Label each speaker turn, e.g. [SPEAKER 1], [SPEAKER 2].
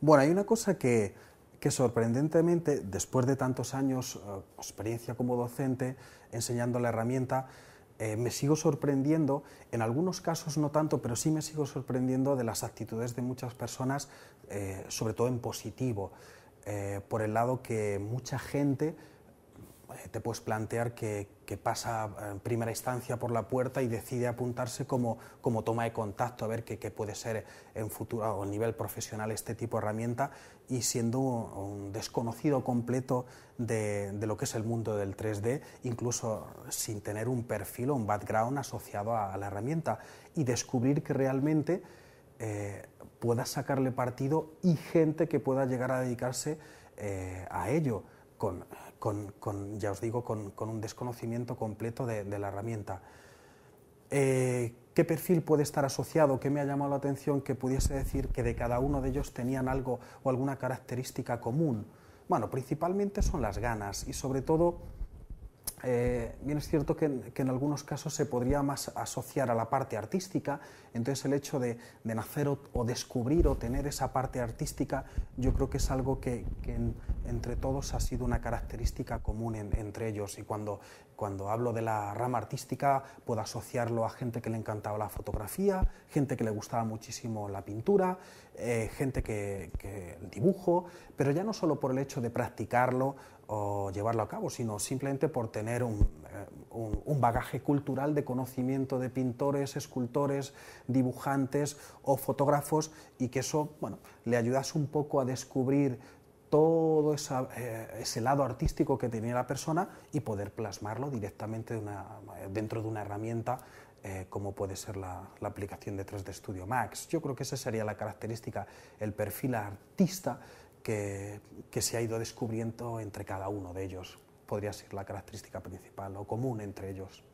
[SPEAKER 1] Bueno, hay una cosa que, sorprendentemente, después de tantos años, eh, experiencia como docente, enseñando la herramienta, eh, me sigo sorprendiendo, en algunos casos no tanto, pero sí me sigo sorprendiendo de las actitudes de muchas personas, eh, sobre todo en positivo, por el lado que mucha gente eh, te puedes plantear que, pasa en primera instancia por la puerta y decide apuntarse como, toma de contacto, a ver qué puede ser en futuro o a nivel profesional este tipo de herramienta y siendo un desconocido completo de, lo que es el mundo del 3D, incluso sin tener un perfil o un background asociado a, la herramienta y descubrir que realmente eh, pueda sacarle partido y gente que pueda llegar a dedicarse eh, a ello con, con, con ya os digo, con, con un desconocimiento completo de, de la herramienta. Eh, ¿Qué perfil puede estar asociado? ¿Qué me ha llamado la atención que pudiese decir que de cada uno de ellos tenían algo o alguna característica común? Bueno, principalmente son las ganas y sobre todo eh, bien es cierto que, en algunos casos se podría más asociar a la parte artística, entonces el hecho de, nacer o, descubrir o tener esa parte artística yo creo que es algo que, entre todos ha sido una característica común entre ellos y cuando, cuando hablo de la rama artística puedo asociarlo a gente que le encantaba la fotografía, gente que le gustaba muchísimo la pintura, eh, gente que, que el dibujo, pero ya no solo por el hecho de practicarlo, o llevarlo a cabo, sino simplemente por tener eh, un, bagaje cultural de conocimiento de pintores, escultores, dibujantes o fotógrafos y que eso bueno, le ayudas un poco a descubrir todo eh, ese lado artístico que tenía la persona y poder plasmarlo directamente eh, dentro de una herramienta como puede ser la, la, aplicación de 3D Studio Max. Yo creo que esa sería la característica, el perfil artista que, se ha ido descubriendo entre cada uno de ellos. Podría ser la característica principal o común entre ellos.